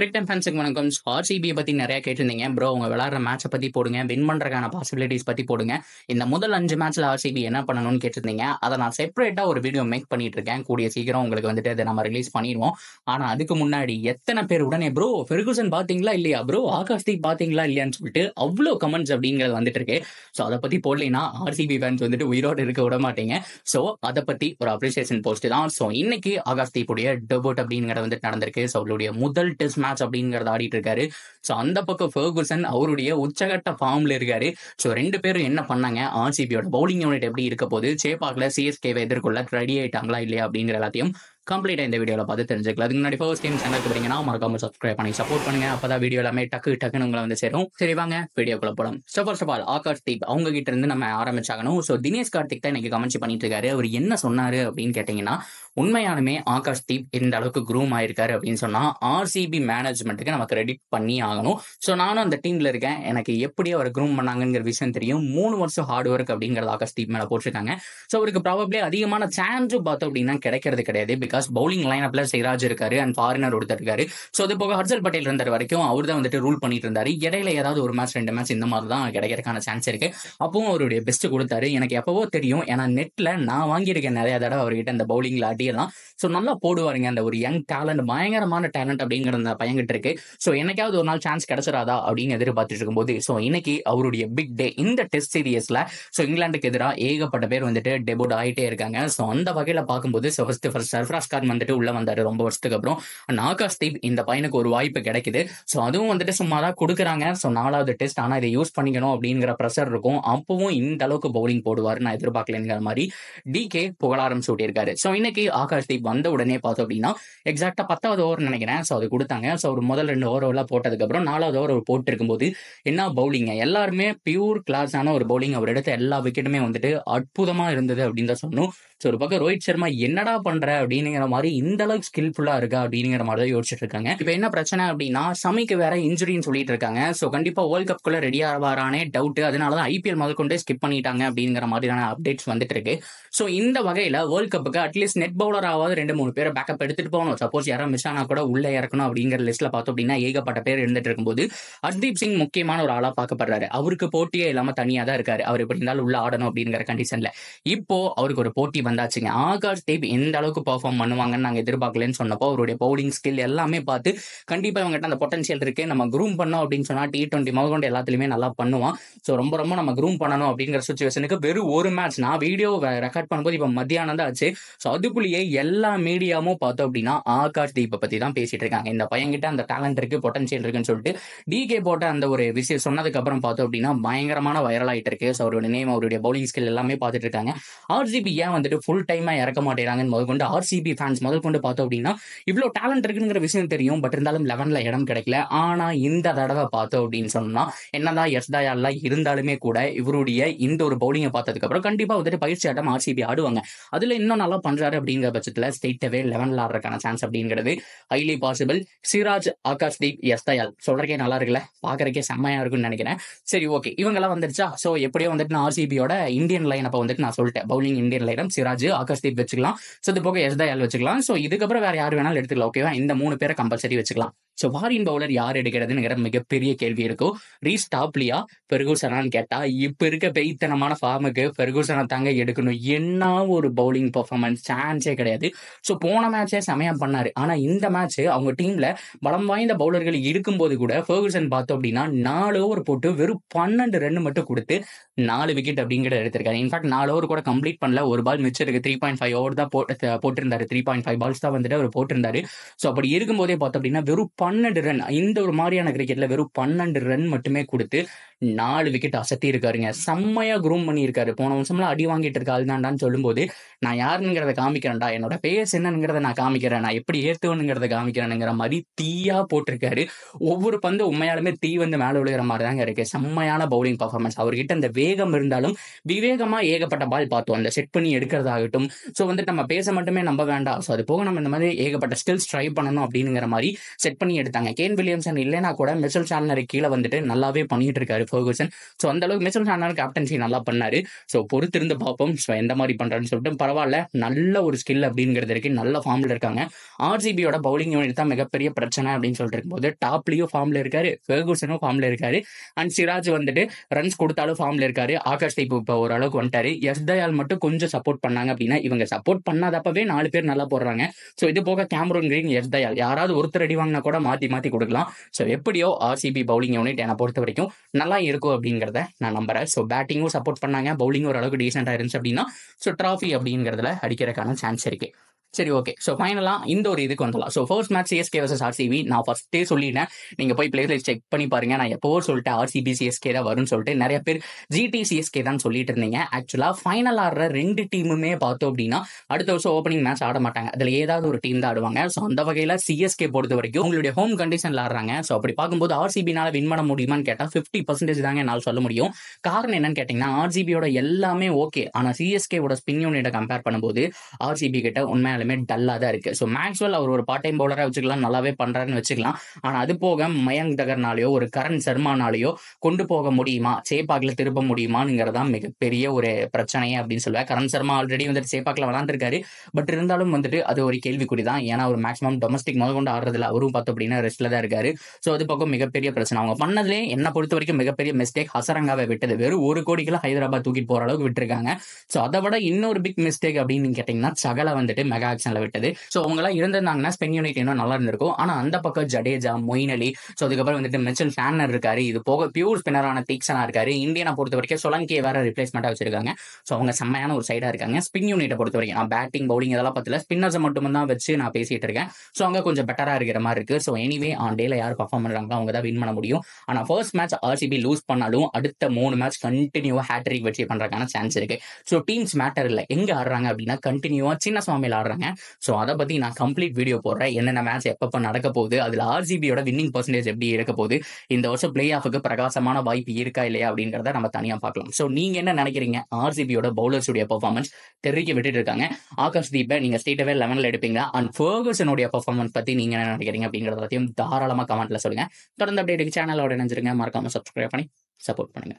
cricket ஃபேன்ஸுக்கு வணக்கம் ஆர்சிபியை பற்றி நிறையா கேட்டிருந்தீங்க ப்ரோ அவங்க விளாட்ற மேட்சை பற்றி போடுங்க வின் பண்ணுறதுக்கான பாசிபிலிட்டிஸ் பற்றி போடுங்க இந்த முதல் அஞ்சு மேட்ச்சில் ஆர்சிபி என்ன பண்ணணும்னு கேட்டிருந்தீங்க அதை நான் செப்பரேட்டாக ஒரு வீடியோ மேக் பண்ணிட்டு இருக்கேன் கூடிய சீக்கிரம் உங்களுக்கு வந்துட்டு அதை நம்ம ரிலீஸ் பண்ணிடுவோம் ஆனால் அதுக்கு முன்னாடி எத்தனை பேர் உடனே ப்ரோ ஃபெர்குசன் பார்த்தீங்களா இல்லையா ப்ரோ ஆகாஷ்தீப் பார்த்தீங்களா இல்லையான்னு சொல்லிட்டு அவ்வளோ கமெண்ட்ஸ் அப்படிங்கிறது வந்துட்டு இருக்கு ஸோ அதை பற்றி போடலைன்னா ஆர்சிபி ஃபேன்ஸ் வந்துட்டு உயிரோடு இருக்க விட மாட்டீங்க ஸோ அதை பற்றி ஒரு அப்ரிசியேஷன் போஸ்ட் தான் ஸோ இன்னைக்கு ஆகாஷ்தீப்புடைய டெபோட் அப்படிங்கிறத வந்துட்டு நடந்திருக்கு ஸோ அவளுடைய முதல் டெஸ்ட் மேட்ச் அப்படிங்கிறத ஆடிட்டு இருக்காரு ஸோ அந்த பக்கம் ஃபர்குசன் அவருடைய உச்சகட்ட ஃபார்ம்ல இருக்காரு ஸோ ரெண்டு பேரும் என்ன பண்ணாங்க ஆர்சிபியோட பவுலிங் யூனிட் எப்படி இருக்க போது சேப்பாக்கில் சிஎஸ்கேவை எதிர்கொள்ள ரெடி ஆயிட்டாங்களா இல்லையா அப்படிங்கிற எல்லாத்தையும் கம்ப்ளீட்டாக இந்த வீடியோவில் பார்த்து தெரிஞ்சுக்கலாம் அதுக்கு முன்னாடி ஃபர்ஸ்ட் டைம் சேனல் பார்த்தீங்கன்னா மறக்காம சப்ஸ்கிரைப் பண்ணி சப்போர்ட் பண்ணுங்க தான் வீடியோ எல்லாமே டக்கு டக்குன்னு உங்களை வந்து சேரும் சரி வாங்க வீடியோக்குள்ள போலாம் so first of all Akash Deep அவங்க கிட்ட இருந்து நம்ம ஆரம்பிச்சாகணும் ஸோ தினேஷ் கார்த்திக் தான் இன்னைக்கு கமெண்ட் பண்ணிட்டு இருக்காரு அவர் என்ன சொன்னாரு அப்படின்னு கேட்டீங்கன்னா உண்மையாலுமே ஆகாஷ் தீப் இந்த அளவுக்கு குரூம் ஆயிருக்காரு அப்படின்னு சொன்னா ஆர்சிபி மேனேஜ்மெண்ட்டுக்கு நம்ம கிரெடிட் பண்ணி ஆகணும் ஸோ நானும் அந்த டீம்ல இருக்கேன் எனக்கு எப்படி அவர் குரூம் பண்ணாங்கிற விஷயம் தெரியும் மூணு வருஷம் ஹார்ட் ஒர்க் அப்படிங்கிறது ஆகாஷ் தீப் மேல போட்டிருக்காங்க ஸோ அவருக்கு ப்ராபப்ளி அதிகமான சான்ஸும் பார்த்தோம் அப்படின்னா கிடைக்கிறது கிடையாது பிகாஸ் டாஸ் பவுலிங் லைனப்ல சிராஜ் இருக்காரு அண்ட் ஃபாரினர் ஒருத்தர் இருக்காரு ஸோ அது போக ஹர்ஜல் பட்டேல் இருந்த வரைக்கும் அவர் தான் வந்துட்டு ரூல் பண்ணிட்டு இருந்தாரு இடையில ஏதாவது ஒரு மேட்ச் ரெண்டு மேட்ச் இந்த மாதிரி தான் கிடைக்கிறதுக்கான சான்ஸ் இருக்கு அப்பவும் அவருடைய பெஸ்ட் கொடுத்தாரு எனக்கு எப்பவோ தெரியும் ஏன்னா நெட்ல நான் வாங்கியிருக்கேன் நிறைய தடவை அவர்கிட்ட அந்த பவுலிங்ல அடியெல்லாம் ஸோ நல்லா போடுவாருங்க அந்த ஒரு யங் டேலண்ட் பயங்கரமான டேலண்ட் அப்படிங்கிற அந்த பயங்கிட்டு இருக்கு ஸோ எனக்காவது ஒரு நாள் சான்ஸ் கிடைச்சிடாதா அப்படின்னு எதிர்பார்த்துட்டு இருக்கும்போது ஸோ இன்னைக்கு அவருடைய பிக் டே இந்த டெஸ்ட் சீரியஸ்ல ஸோ இங்கிலாந்துக்கு எதிராக ஏகப்பட்ட பேர் வந்துட்டு டெபோட் ஆகிட்டே இருக்காங்க ஸோ அந்த வகையில் பார்க்கும்போது ஸோ ஃபர்ஸ்ட் ஃபர்ஸ்ட் சர்ஃப்ராஸ் ஆஸ்கார் வந்துட்டு உள்ள வந்தாரு ரொம்ப வருஷத்துக்கு அப்புறம் அண்ட் ஆகாஷ் தீப் இந்த பையனுக்கு ஒரு வாய்ப்பு கிடைக்குது ஸோ அதுவும் வந்துட்டு சும்மா தான் கொடுக்குறாங்க ஸோ நாலாவது டெஸ்ட் ஆனால் இதை யூஸ் பண்ணிக்கணும் அப்படிங்கிற ப்ரெஷர் இருக்கும் அப்பவும் இந்த அளவுக்கு பவுலிங் போடுவார் நான் எதிர்பார்க்கலங்கிற மாதிரி டி கே புகழாரம் சூட்டியிருக்காரு ஸோ இன்னைக்கு ஆகாஷ் தீப் வந்த உடனே பார்த்தோம் அப்படின்னா எக்ஸாக்டா பத்தாவது ஓவர் நினைக்கிறேன் ஸோ அது கொடுத்தாங்க ஸோ ஒரு முதல் ரெண்டு போட்டதுக்கு போட்டதுக்கப்புறம் நாலாவது ஓவர் ஒரு போட்டு இருக்கும்போது என்ன பவுலிங்க எல்லாருமே பியூர் கிளாஸான ஒரு பவுலிங் அவர் எடுத்த எல்லா விக்கெட்டுமே வந்துட்டு அற்புதமா இருந்தது அப்படின்னு தான் சொன்னோம் ஸோ ஒரு பக்கம் ரோஹித் சர்மா என்னடா பண்ற அப்படின்னு அப்படிங்கிற மாதிரி இந்த அளவுக்கு ஸ்கில்ஃபுல்லா இருக்கா அப்படிங்கிற மாதிரி தான் யோசிச்சுட்டு இருக்காங்க இப்போ என்ன பிரச்சனை அப்படின்னா சமைக்கு வேற இன்ஜுரின்னு சொல்லிட்டு இருக்காங்க ஸோ கண்டிப்பாக வேர்ல்ட் கப் குள்ள ரெடி ஆவாரானே டவுட் அதனால தான் ஐபிஎல் முதல் கொண்டே ஸ்கிப் பண்ணிட்டாங்க அப்படிங்கிற மாதிரியான அப்டேட்ஸ் வந்துட்டு இருக்கு ஸோ இந்த வகையில வேர்ல்ட் கப்புக்கு அட்லீஸ்ட் நெட் பவுலராவது ரெண்டு மூணு பேரை பேக்கப் எடுத்துட்டு போகணும் சப்போஸ் யாராவது மிஸ் ஆனா கூட உள்ளே இறக்கணும் அப்படிங்கிற லிஸ்ட்ல பார்த்தோம் அப்படின்னா ஏகப்பட்ட பேர் இருந்துட்டு இருக்கும்போது ஹர்தீப் சிங் முக்கியமான ஒரு ஆளாக பார்க்கப்படுறாரு அவருக்கு போட்டியே இல்லாமல் தனியாக தான் இருக்காரு அவர் எப்படி இருந்தாலும் உள்ள ஆடணும் அப்படிங்கிற கண்டிஷன்ல இப்போ அவருக்கு ஒரு போட்டி வந்தாச்சுங்க ஆகாஷ் தீப் எந்த அளவுக்கு பர்ஃபார்ம் பண்ணுவாங்கன்னு நாங்கள் எதிர்பார்க்கலன்னு சொன்னப்போ அவருடைய பவுலிங் ஸ்கில் எல்லாமே பார்த்து கண்டிப்பாக இவங்ககிட்ட அந்த பொட்டன்ஷியல் இருக்கு நம்ம குரூம் பண்ணோம் அப்படின்னு சொன்னால் டி டுவெண்ட்டி முதல் எல்லாத்துலயுமே நல்லா பண்ணுவான் ஸோ ரொம்ப ரொம்ப நம்ம க்ரூம் பண்ணணும் அப்படிங்கிற சுச்சுவேஷனுக்கு வெறும் ஒரு மேட்ச் நான் வீடியோ ரெக்கார்ட் பண்ணும்போது இப்போ மத்தியானம் தான் ஆச்சு ஸோ அதுக்குள்ளேயே எல்லா மீடியாவும் பார்த்தோம் அப்படின்னா ஆகாஷ் தீப பற்றி தான் பேசிட்டு இருக்காங்க இந்த பையன்கிட்ட அந்த டேலண்ட் இருக்கு பொட்டன்ஷியல் இருக்குன்னு சொல்லிட்டு டிகே போட்ட அந்த ஒரு விஷயம் சொன்னதுக்கு அப்புறம் பார்த்தோம் அப்படின்னா பயங்கரமான வைரல் ஆயிட்டு இருக்கு ஸோ அவருடைய நேம் அவருடைய பவுலிங் ஸ்கில் எல்லாமே பார்த்துட்டு இருக்காங்க ஆர்சிபி ஏன் வந்துட்டு ஃபுல் டைமாக இறக்க மாட்டேறாங்கன்னு முதல் கொண்டு ஆர்சிபி சிஎஸ்பி ஃபேன்ஸ் முதல் கொண்டு பார்த்தோம் அப்படின்னா இவ்வளோ டேலண்ட் இருக்குங்கிற விஷயம் தெரியும் பட் இருந்தாலும் லெவனில் இடம் கிடைக்கல ஆனால் இந்த தடவை பார்த்தோம் அப்படின்னு சொன்னால் என்னதான் எஸ் இருந்தாலுமே கூட இவருடைய இந்த ஒரு பவுலிங்கை பார்த்ததுக்கப்புறம் கண்டிப்பாக வந்துட்டு பயிற்சி ஆட்டம் ஆர்சிபி ஆடுவாங்க அதில் இன்னும் நல்லா பண்ணுறாரு அப்படிங்கிற பட்சத்தில் ஸ்டேட்டவே லெவனில் ஆடுறதுக்கான சான்ஸ் அப்படிங்கிறது ஹைலி பாசிபிள் சிராஜ் தீப் எஸ் தயால் சொல்கிறக்கே நல்லா இருக்குல்ல பார்க்குறக்கே செம்மையாக இருக்கும்னு நினைக்கிறேன் சரி ஓகே இவங்கெல்லாம் வந்துருச்சா ஸோ எப்படியோ வந்துட்டு நான் ஆர்சிபியோட இந்தியன் லைன் அப்போ வந்துட்டு நான் சொல்லிட்டேன் பவுலிங் இந்தியன் லைனம் சிராஜ் ஆகாஷ்தீப் வச்சுக்கலாம் ஸோ இது போக எஸ் தயால் வச்சுக்கலாம் ஸோ இதுக்கப்புறம் வேற யார் வேணாலும் எடுத்துக்கலாம் ஓகேவா இந்த மூணு பேரை கம்பல்சரி வச்சுக்கலாம் ஸோ வாரின் பவுலர் யார் எடுக்கிறதுங்கிற மிகப்பெரிய கேள்வி இருக்கும் ரீஸ் டாப்லியா பெர்கூசனான்னு கேட்டால் இப்போ இருக்க பெய்த்தனமான ஃபார்முக்கு பெர்கூசனை தாங்க எடுக்கணும் என்ன ஒரு பவுலிங் பர்ஃபார்மன்ஸ் சான்ஸே கிடையாது ஸோ போன மேட்சே செமையாக பண்ணாரு ஆனால் இந்த மேட்ச் அவங்க டீமில் பலம் வாய்ந்த பவுலர்கள் இருக்கும்போது கூட ஃபெர்குசன் பார்த்தோம் அப்படின்னா நாலு ஓவர் போட்டு வெறும் பன்னெண்டு ரன் மட்டும் கொடுத்து நாலு விக்கெட் அப்படிங்கிற எடுத்திருக்காரு இன்ஃபேக்ட் நாலு ஓவர் கூட கம்ப்ளீட் பண்ணல ஒரு பால் மிச்சம் இருக்கு த்ரீ பாயிண்ட் ஃபைவ் ஓவர் தான் போட்டு போட்டிருந்தாரு த்ரீ பாயிண்ட் ஃபைவ் பால்ஸ் தான் வந்துட்டு அவர் போட்டிருந்தாரு ஸோ அப்படி இருக்கும்போதே பார்த்தோம் அப்படின்னா வெறும் பன்னெண்டு ரன் இந்த ஒரு மாதிரியான கிரிக்கெட்ல வெறும் பன்னெண்டு ரன் மட்டுமே கொடுத்து நாலு விக்கெட் அசத்தி இருக்காருங்க செம்மையா குரூம் பண்ணியிருக்காரு போன வருஷம்லாம் அடி வாங்கிட்டு இருக்க ஆள்தான்டான்னு சொல்லும்போது நான் யாருங்கிறத காமிக்கிறேன்டா என்னோட பேஸ் என்னங்கிறத நான் காமிக்கிறேன் நான் எப்படி ஏத்துவனுங்கிறத காமிக்கிறேனுங்கிற மாதிரி தீயா போட்டிருக்காரு ஒவ்வொரு பந்து உண்மையாலுமே தீ வந்து மேலே விழுகிற மாதிரி தாங்க இருக்கு செம்மையான பவுலிங் பர்ஃபார்மன்ஸ் அவர்கிட்ட அந்த வேகம் இருந்தாலும் விவேகமா ஏகப்பட்ட பால் பார்த்தோம் அந்த செட் பண்ணி எடுக்கிறதாகட்டும் ஸோ வந்துட்டு நம்ம பேச மட்டுமே நம்ப வேண்டாம் ஸோ அது போக நம்ம இந்த மாதிரி ஏகப்பட்ட ஸ்கில்ஸ் ட்ரை பண்ணணும் அப்படிங்கிற மாதிரி செட் பண்ணி எடுத்தாங்க கேன் வில்லியம்சன் இல்லைனா கூட மிசல் சாண்டனர் கீழே வந்துட்டு நல்லாவே பண்ணிட்டு இருக்காரு ஃபர்கூசன் ஸோ அந்த அளவுக்கு மிசல் சாண்டனர் கேப்டன்சி நல்லா பண்ணாரு ஸோ பொறுத்திருந்து பார்ப்போம் ஸோ எந்த மாதிரி பண்ணுறான்னு சொல்லிட்டு பரவாயில்ல நல்ல ஒரு ஸ்கில் அப்படிங்கிறது இருக்கு நல்ல ஃபார்ம்ல இருக்காங்க ஆர்சிபியோட பவுலிங் யூனிட் தான் மிகப்பெரிய பிரச்சனை அப்படின்னு சொல்லிட்டு இருக்கும்போது டாப்லயும் ஃபார்ம்ல இருக்காரு ஃபேகூசனும் ஃபார்ம்ல இருக்காரு அண்ட் சிராஜ் வந்துட்டு ரன்ஸ் கொடுத்தாலும் ஃபார்ம்ல இருக்காரு ஆகாஷ் தீப் இப்போ ஓரளவுக்கு வந்துட்டாரு எஸ் தயால் மட்டும் கொஞ்சம் சப்போர்ட் பண்ணாங்க அப்படின்னா இவங்க சப்போர்ட் பண்ணாதப்பவே நாலு பேர் நல்லா போடுறாங்க ஸோ இது போக கேமரோன் கிரீன் எஸ் தயால் யாராவது ஒருத்தர் அடி வாங்கினா கூட கூட மாற்றி மாற்றி கொடுக்கலாம் ஸோ எப்படியோ ஆர்சிபி பவுலிங் யூனிட் என்னை பொறுத்த வரைக்கும் நல்லா இருக்கும் அப்படிங்கிறத நான் நம்புறேன் ஸோ பேட்டிங்கும் சப்போர்ட் பண்ணாங்க பவுலிங் ஓரளவுக்கு டீசெண்டாக இருந்துச்சு அப்படின்னா ஸோ ட்ராஃபி அப்படிங்கிறதுல அடிக்கிறதுக்கான சான்ஸ் இருக்குது சரி ஓகே ஸோ ஃபைனலாக இந்த ஒரு இதுக்கு வந்துடலாம் so first match CSK versus RCB நான் ஃபஸ்ட்டே சொல்லிட்டேன் நீங்கள் போய் பிளேஸ்ல செக் பண்ணி பாருங்க நான் எப்போ சொல்லிட்டு ஆர்சிபி சிஎஸ்கே தான் வரும்னு சொல்லிட்டு நிறைய பேர் ஜிடி சிஎஸ்கே தான் சொல்லிட்டு இருந்தீங்க ஆக்சுவலாக ஃபைனல் ஆடுற ரெண்டு டீமுமே பார்த்தோம் அப்படின்னா அடுத்த வருஷம் ஓப்பனிங் மேட்ச் ஆட மாட்டாங்க அதில் ஏதாவது ஒரு டீம் தான் ஆடுவாங்க ஸோ அந்த வகையில் சிஎஸ்கே பொறுத்த வரைக்கும் உங்களுடைய ஹோம் கண்டிஷனில் ஆடுறாங்க ஸோ அப்படி பார்க்கும்போது ஆர்சிபினால் வின் பண்ண முடியுமான்னு கேட்டால் ஃபிஃப்டி பர்சன்டேஜ் தாங்க என்னால் சொல்ல முடியும் காரணம் என்னன்னு கேட்டிங்கன்னா ஆர்சிபியோட எல்லாமே ஓகே ஆனால் சிஎஸ்கேவோட ஸ்பின் யூனிட்டை கம்பேர் பண்ணும்போது ஆர்சிபி கிட்ட உண்மையாக நிலைமை டல்லாக தான் இருக்குது ஸோ மேக்ஸ்வெல் அவர் ஒரு பார்ட் டைம் பவுலராக வச்சுக்கலாம் நல்லாவே பண்ணுறாருன்னு வச்சுக்கலாம் ஆனால் அது போக மயங்க் தகர்னாலேயோ ஒரு கரண் சர்மானாலேயோ கொண்டு போக முடியுமா சேப்பாக்கில் திருப்ப முடியுமாங்கிறதான் மிகப்பெரிய ஒரு பிரச்சனையே அப்படின்னு சொல்லுவேன் கரண் சர்மா ஆல்ரெடி வந்துட்டு சேப்பாக்கில் விளாண்டுருக்காரு பட் இருந்தாலும் வந்துட்டு அது ஒரு கேள்விக்குறி தான் ஏன்னா ஒரு மேக்ஸிமம் டொமஸ்டிக் முதல் கொண்டு ஆடுறதுல அவரும் பார்த்தோம் அப்படின்னா ரெஸ்ட்ல தான் இருக்காரு ஸோ அது பக்கம் மிகப்பெரிய பிரச்சனை அவங்க பண்ணதுலேயே என்னை பொறுத்த வரைக்கும் மிகப்பெரிய மிஸ்டேக் ஹசரங்காவை விட்டது வெறும் ஒரு கோடிக்கெல்லாம் ஹைதராபாத் தூக்கிட்டு போற அளவுக்கு விட்டுருக்காங்க ஸோ அதை விட இன்னொரு பிக் மிஸ்டேக் அப்படின்னு கேட்டிங்கன்னா சகலை வந்துட்டு மெகா ஆக்ஷன்ல விட்டது ஸோ அவங்களாம் இருந்திருந்தாங்கன்னா ஸ்பென் யூனிட் இன்னும் நல்லா இருந்திருக்கும் ஆனால் அந்த பக்கம் ஜடேஜா மொயின் அலி ஸோ அதுக்கப்புறம் வந்துட்டு மெச்சல் ஃபேனர் இருக்காரு இது போக பியூர் ஸ்பின்னரான தீக்ஷனா இருக்காரு இந்தியனை பொறுத்த வரைக்கும் சொலங்கியை வேற ரிப்ளேஸ்மெண்ட்டாக வச்சிருக்காங்க ஸோ அவங்க செம்மையான ஒரு சைடா இருக்காங்க ஸ்பின் யூனிட்டை பொறுத்த வரைக்கும் நான் பேட்டிங் பவுலிங் இதெல்லாம் பார்த்துல மட்டும் மட்டும்தான் வச்சு நான் பேசிட்டு இருக்கேன் ஸோ அங்க கொஞ்சம் பெட்டரா இருக்கிற மாதிரி இருக்கு ஸோ எனிவே ஆன் டேல யார் பர்ஃபார்ம் பண்ணுறாங்களோ அவங்க தான் வின் பண்ண முடியும் ஆனால் ஃபர்ஸ்ட் மேட்ச் ஆர்சிபி லூஸ் பண்ணாலும் அடுத்த மூணு மேட்ச் கண்டினியூவா ஹேட்ரிக் வெற்றி பண்றதுக்கான சான்ஸ் இருக்கு ஸோ டீம்ஸ் மேட்டர் இல்லை எங்க ஆடுறாங்க அப்படின்னா கண்டினியூவாக சின்ன சுவாமியில் ஆடுறாங்க போறாங்க ஸோ அதை பத்தி நான் கம்ப்ளீட் வீடியோ போடுறேன் என்னென்ன மேட்ச் எப்பப்ப நடக்க போகுது அதுல ஆர்சிபியோட வின்னிங் பர்சன்டேஜ் எப்படி இருக்க போகுது இந்த வருஷம் பிளே ஆஃபுக்கு பிரகாசமான வாய்ப்பு இருக்கா இல்லையா அப்படிங்கிறத நம்ம தனியா பார்க்கலாம் ஸோ நீங்க என்ன நினைக்கிறீங்க ஆர்சிபியோட பவுலர்ஸுடைய பெர்ஃபார்மன்ஸ் தெரிவிக்க விட்டுட்டு இருக்காங்க ஆகாஷ் தீப நீங்க அவே லெவனில் எடுப்பீங்க அண்ட் ஃபர்கர்சனுடைய பர்ஃபார்மன்ஸ் பத்தி நீங்க என்ன நினைக்கிறீங்க அப்படிங்கிறத பத்தியும் தாராளமாக கமெண்ட்ல சொல்லுங்க தொடர்ந்து அப்படியே சேனலோட நினைஞ்சிருங்க மறக்காம சப்ஸ்கிரைப் பண்ணி சப்போர்ட் பண்ணுங்க